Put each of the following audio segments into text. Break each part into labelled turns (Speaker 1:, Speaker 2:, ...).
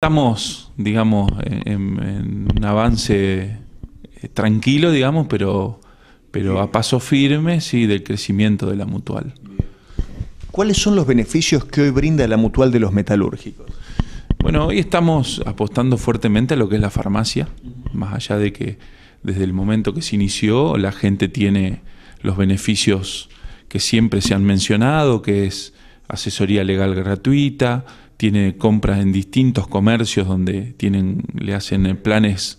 Speaker 1: Estamos, digamos, en, un avance eh, tranquilo, digamos, pero, pero a paso firme, sí, del crecimiento de la mutual.
Speaker 2: ¿Cuáles son los beneficios que hoy brinda la mutual de los
Speaker 1: metalúrgicos? Bueno, hoy estamos apostando fuertemente a lo que es la farmacia, más allá de que desde el momento que se inició la gente tiene los beneficios que siempre se han mencionado, que es asesoría legal gratuita, tiene compras en distintos comercios donde tienen, le hacen eh, planes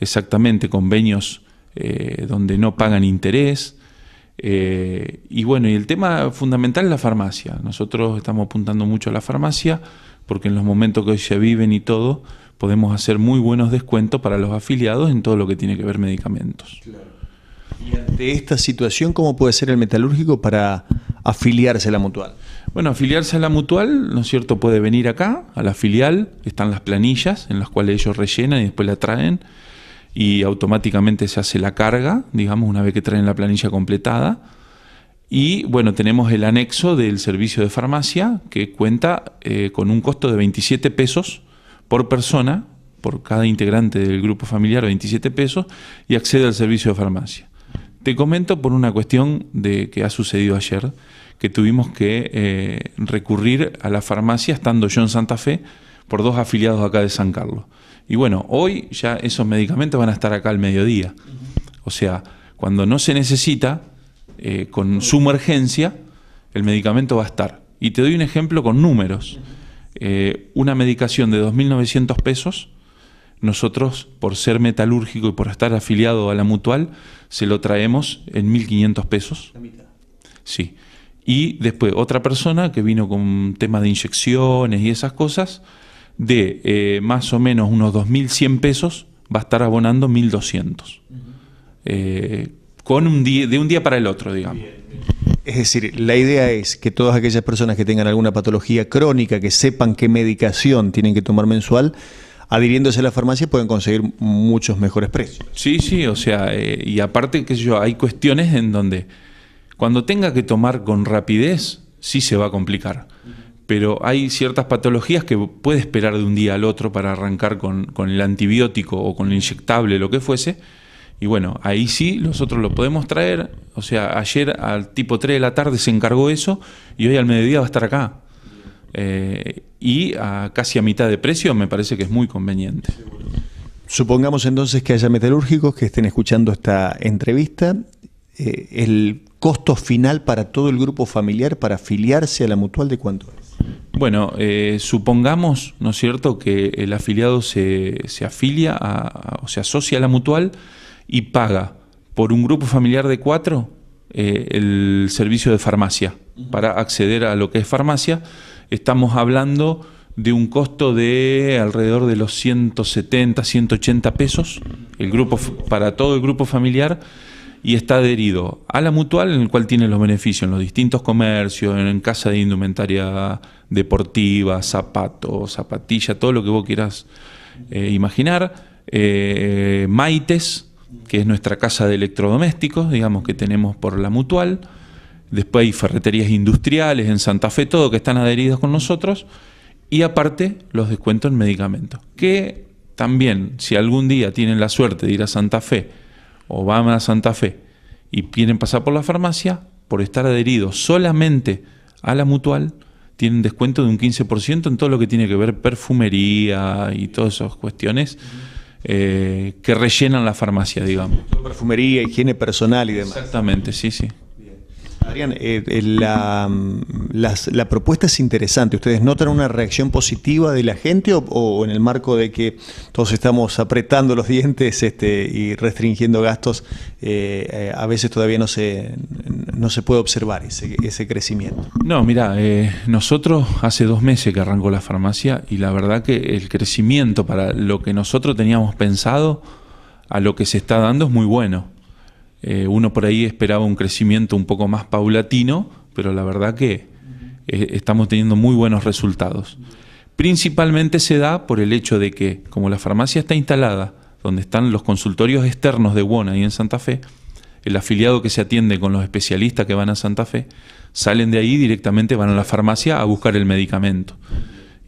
Speaker 1: exactamente, convenios eh, donde no pagan interés. Eh, y bueno, y el tema fundamental es la farmacia. Nosotros estamos apuntando mucho a la farmacia porque en los momentos que hoy se viven y todo, podemos hacer muy buenos descuentos para los afiliados en todo lo que tiene que ver medicamentos.
Speaker 2: Y ante esta situación, ¿cómo puede ser el metalúrgico para afiliarse a la mutual? Bueno, afiliarse a la mutual, ¿no es cierto? Puede venir acá, a la filial, están
Speaker 1: las planillas en las cuales ellos rellenan y después la traen y automáticamente se hace la carga, digamos, una vez que traen la planilla completada. Y bueno, tenemos el anexo del servicio de farmacia que cuenta eh, con un costo de 27 pesos por persona, por cada integrante del grupo familiar, 27 pesos, y accede al servicio de farmacia. Te comento por una cuestión de que ha sucedido ayer, que tuvimos que eh, recurrir a la farmacia estando yo en Santa Fe por dos afiliados acá de San Carlos. Y bueno, hoy ya esos medicamentos van a estar acá al mediodía. O sea, cuando no se necesita, eh, con suma urgencia, el medicamento va a estar. Y te doy un ejemplo con números. Eh, una medicación de 2.900 pesos nosotros, por ser metalúrgico y por estar afiliado a la mutual, se lo traemos en 1.500 pesos. La mitad. Sí. Y después otra persona que vino con temas de inyecciones y esas cosas, de eh, más o menos unos 2.100 pesos, va a estar abonando 1.200. Eh, con un día, de un día para el otro, digamos.
Speaker 2: Es decir, la idea es que todas aquellas personas que tengan alguna patología crónica, que sepan qué medicación tienen que tomar mensual, adhiriéndose a la farmacia pueden conseguir muchos mejores precios.
Speaker 1: Sí, sí, o sea, eh, y aparte, qué sé yo, hay cuestiones en donde cuando tenga que tomar con rapidez, sí se va a complicar. Pero hay ciertas patologías que puede esperar de un día al otro para arrancar con, con el antibiótico o con el inyectable, lo que fuese. Y bueno, ahí sí, nosotros lo podemos traer. O sea, ayer al tipo 3 de la tarde se encargó eso y hoy al mediodía va a estar acá. Eh, y a casi a mitad de precio me
Speaker 2: parece que es muy conveniente. Supongamos entonces que haya metalúrgicos que estén escuchando esta entrevista. Eh, ¿El costo final para todo el grupo familiar para afiliarse a la mutual de cuánto es?
Speaker 1: Bueno, eh, supongamos, ¿no es cierto?, que el afiliado se, se afilia o se asocia a la mutual y paga por un grupo familiar de cuatro el servicio de farmacia para acceder a lo que es farmacia estamos hablando de un costo de alrededor de los 170, 180 pesos, el grupo para todo el grupo familiar y está adherido a la mutual en el cual tiene los beneficios en los distintos comercios, en casa de indumentaria deportiva, zapatos, zapatillas, todo lo que vos quieras eh, imaginar, eh, Maites, que es nuestra casa de electrodomésticos, digamos que tenemos por la mutual, después hay ferreterías industriales en Santa Fe, todo que están adheridos con nosotros, y aparte los descuentos en medicamentos, que también si algún día tienen la suerte de ir a Santa Fe o van a Santa Fe y quieren pasar por la farmacia, por estar adheridos solamente a la mutual, tienen descuento de un 15% en todo lo que tiene que ver perfumería y todas esas cuestiones eh, que rellenan la farmacia, digamos. Perfumería,
Speaker 2: higiene personal y demás. Exactamente, sí, sí. Eh, eh, mm, la, propuesta es interesante. ¿Ustedes notan una reacción positiva de la gente o, en el marco de que todos estamos apretando los dientes este, y restringiendo gastos, eh, a veces todavía no se, no se puede observar ese, ese crecimiento?
Speaker 1: No, mira, nosotros hace dos meses que arrancó la farmacia y la verdad que el crecimiento para lo que nosotros teníamos pensado a lo que se está dando es muy bueno eh, uno por ahí esperaba un crecimiento un poco más paulatino, pero la verdad que eh, estamos teniendo muy buenos resultados. Principalmente se da por el hecho de que, como la farmacia está instalada, donde están los consultorios externos de WONA y en Santa Fe, el afiliado que se atiende con los especialistas que van a Santa Fe, salen de ahí directamente, van a la farmacia a buscar el medicamento.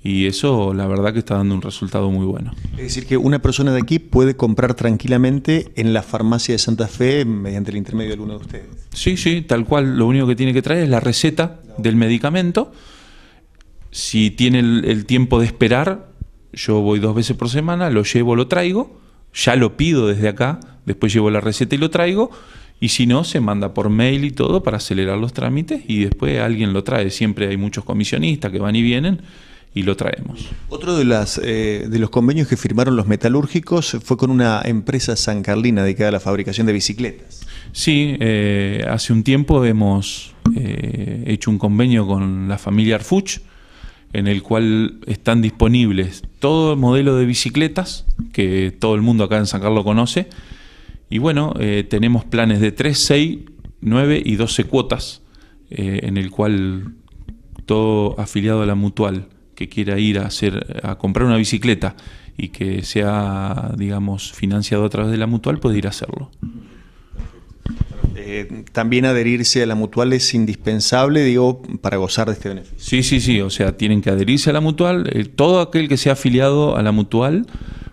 Speaker 1: Y eso la verdad que está dando un resultado
Speaker 2: muy bueno. Es decir, que una persona de aquí puede comprar tranquilamente en la farmacia de Santa Fe mediante el intermedio de alguno de ustedes. Sí,
Speaker 1: sí, tal cual. Lo único que tiene que traer es la receta del medicamento. Si tiene el, el tiempo de esperar, yo voy dos veces por semana, lo llevo, lo traigo, ya lo pido desde acá, después llevo la receta y lo traigo. Y si no, se manda por mail y todo para acelerar los trámites y después alguien lo trae.
Speaker 2: Siempre hay muchos comisionistas que van y vienen y lo traemos. Otro de, las, eh, de los convenios que firmaron los metalúrgicos fue con una empresa san carlina dedicada a la fabricación de bicicletas.
Speaker 1: Sí, eh, hace un tiempo hemos eh, hecho un convenio con la familia Arfuch, en el cual están disponibles todo el modelo de bicicletas que todo el mundo acá en San Carlos conoce. Y bueno, tenemos planes de 3, 6, 9 y 12 cuotas, en el cual todo afiliado a la mutual que quiera ir a, hacer, a comprar una bicicleta
Speaker 2: y que sea, digamos, financiado a través de la mutual, puede ir a hacerlo. Eh, también adherirse a la mutual es indispensable, digo, para gozar de este beneficio.
Speaker 1: Sí, sí, sí, o sea, tienen que adherirse a la mutual. Eh, todo aquel que sea afiliado a la mutual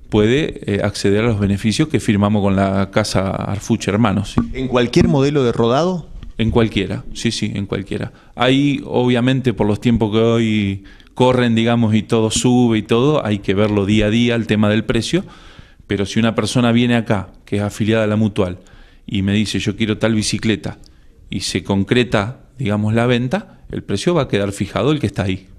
Speaker 1: puede eh, acceder a los beneficios que firmamos con la casa Arfuche Hermanos. ¿En cualquier modelo de rodado? En cualquiera, sí, sí, en cualquiera. ahí obviamente, por los tiempos que hoy corren, digamos, y todo sube y todo, hay que verlo día a día, el tema del precio, pero si una persona viene acá, que es afiliada a la mutual, y me dice yo quiero tal bicicleta, y se concreta, digamos, la venta, el precio va a quedar fijado el que está ahí.